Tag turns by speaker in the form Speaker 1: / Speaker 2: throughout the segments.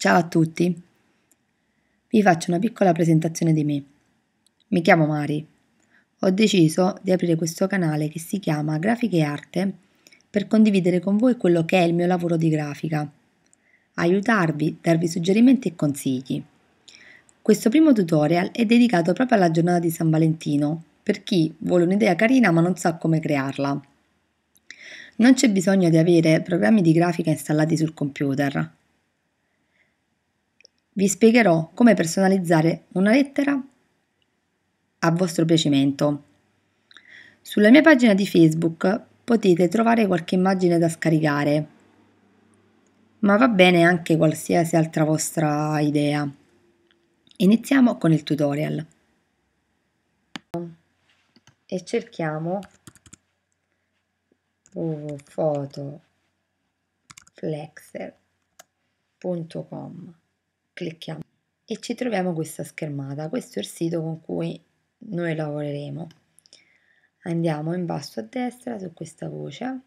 Speaker 1: Ciao a tutti! Vi faccio una piccola presentazione di me. Mi chiamo Mari. Ho deciso di aprire questo canale che si chiama Grafiche e Arte per condividere con voi quello che è il mio lavoro di grafica, aiutarvi, darvi suggerimenti e consigli. Questo primo tutorial è dedicato proprio alla giornata di San Valentino, per chi vuole un'idea carina ma non sa come crearla. Non c'è bisogno di avere programmi di grafica installati sul computer, vi spiegherò come personalizzare una lettera a vostro piacimento. Sulla mia pagina di Facebook potete trovare qualche immagine da scaricare, ma va bene anche qualsiasi altra vostra idea. Iniziamo con il tutorial e cerchiamo www.fotoflexer.com clicchiamo e ci troviamo questa schermata. Questo è il sito con cui noi lavoreremo. Andiamo in basso a destra su questa voce,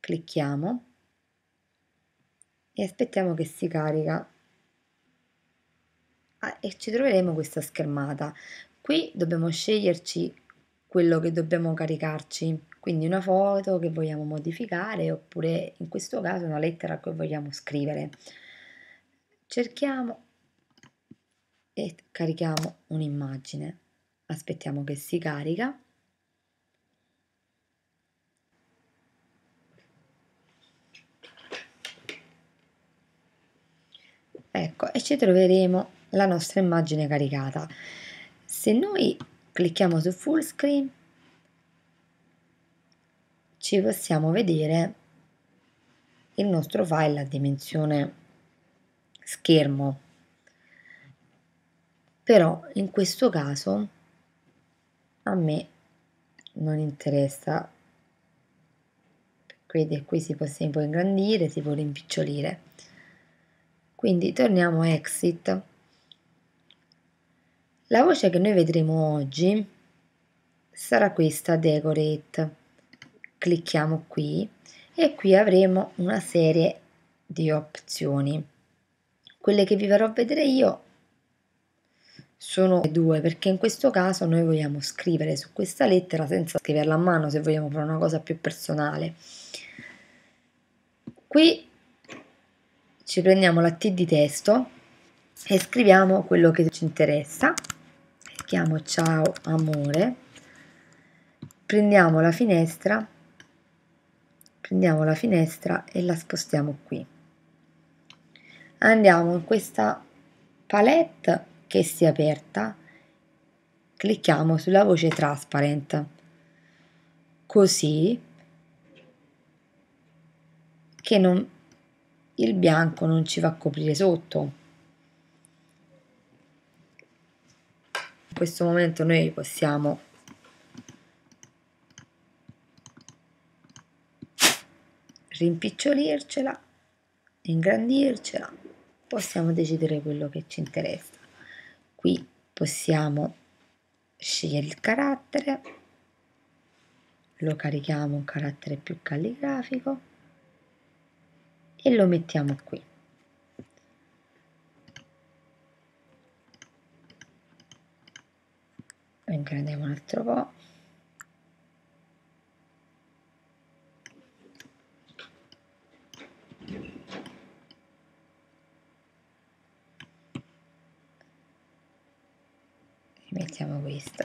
Speaker 1: clicchiamo e aspettiamo che si carica ah, e ci troveremo questa schermata. Qui dobbiamo sceglierci quello che dobbiamo caricarci, quindi una foto che vogliamo modificare oppure in questo caso una lettera che vogliamo scrivere cerchiamo e carichiamo un'immagine. Aspettiamo che si carica. Ecco, e ci troveremo la nostra immagine caricata. Se noi clicchiamo su full screen, ci possiamo vedere il nostro file a dimensione schermo. Però in questo caso a me non interessa. Vedete, qui si può, si può ingrandire, si può rimpicciolire. Quindi torniamo a exit. La voce che noi vedremo oggi sarà questa decorate. Clicchiamo qui e qui avremo una serie di opzioni. Quelle che vi farò vedere io sono due perché in questo caso noi vogliamo scrivere su questa lettera senza scriverla a mano se vogliamo fare una cosa più personale. Qui ci prendiamo la T di testo e scriviamo quello che ci interessa. chiamo ciao amore. Prendiamo la finestra prendiamo la finestra e la spostiamo qui andiamo in questa palette che si è aperta clicchiamo sulla voce transparent così che non, il bianco non ci va a coprire sotto in questo momento noi possiamo rimpicciolircela ingrandircela possiamo decidere quello che ci interessa. Qui possiamo scegliere il carattere, lo carichiamo un carattere più calligrafico e lo mettiamo qui. Lo ingrandiamo un altro po'. mettiamo questa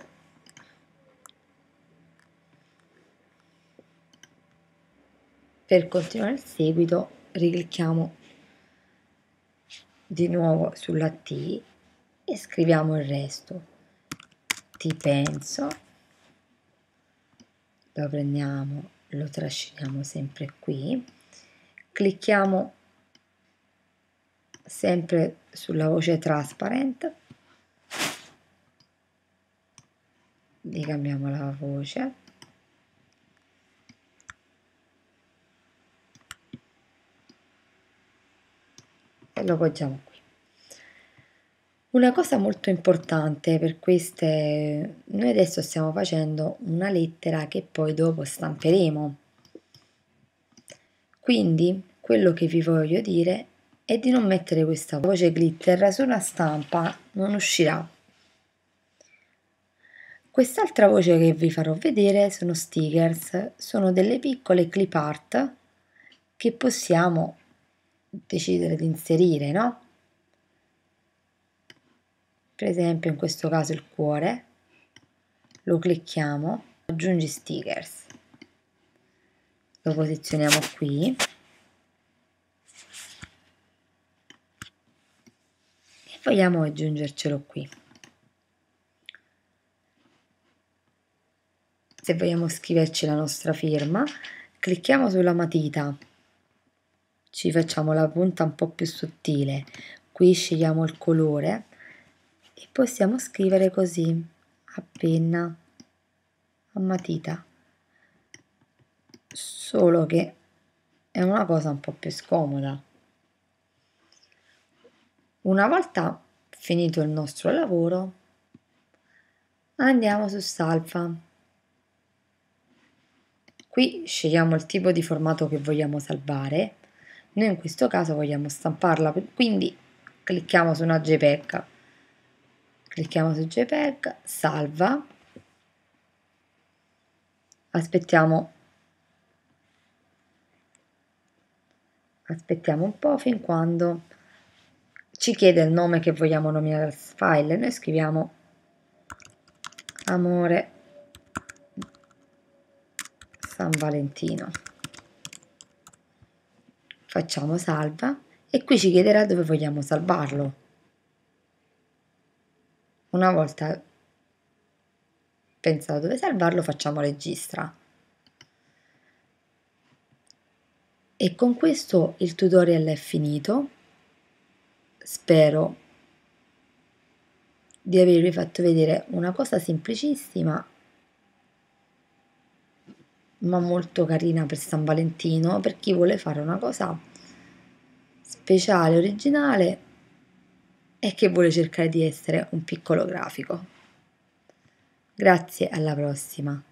Speaker 1: per continuare il seguito riclicchiamo di nuovo sulla T e scriviamo il resto ti penso lo prendiamo lo trasciniamo sempre qui clicchiamo sempre sulla voce transparent gli cambiamo la voce e lo poggiamo qui una cosa molto importante per queste noi adesso stiamo facendo una lettera che poi dopo stamperemo quindi quello che vi voglio dire è di non mettere questa voce glitter sulla stampa non uscirà Quest'altra voce che vi farò vedere sono stickers, sono delle piccole clip art che possiamo decidere di inserire, no? Per esempio in questo caso il cuore, lo clicchiamo, aggiungi stickers, lo posizioniamo qui e vogliamo aggiungercelo qui. se vogliamo scriverci la nostra firma, clicchiamo sulla matita, ci facciamo la punta un po' più sottile, qui scegliamo il colore e possiamo scrivere così, a penna, a matita, solo che è una cosa un po' più scomoda. Una volta finito il nostro lavoro, andiamo su Salfa. Qui scegliamo il tipo di formato che vogliamo salvare, noi in questo caso vogliamo stamparla, quindi clicchiamo su una JPEG, clicchiamo su JPEG, salva, aspettiamo, aspettiamo un po' fin quando ci chiede il nome che vogliamo nominare al file, noi scriviamo amore San Valentino. Facciamo salva e qui ci chiederà dove vogliamo salvarlo. Una volta pensato dove salvarlo facciamo registra. E con questo il tutorial è finito. Spero di avervi fatto vedere una cosa semplicissima ma molto carina per San Valentino per chi vuole fare una cosa speciale, originale e che vuole cercare di essere un piccolo grafico. Grazie, alla prossima!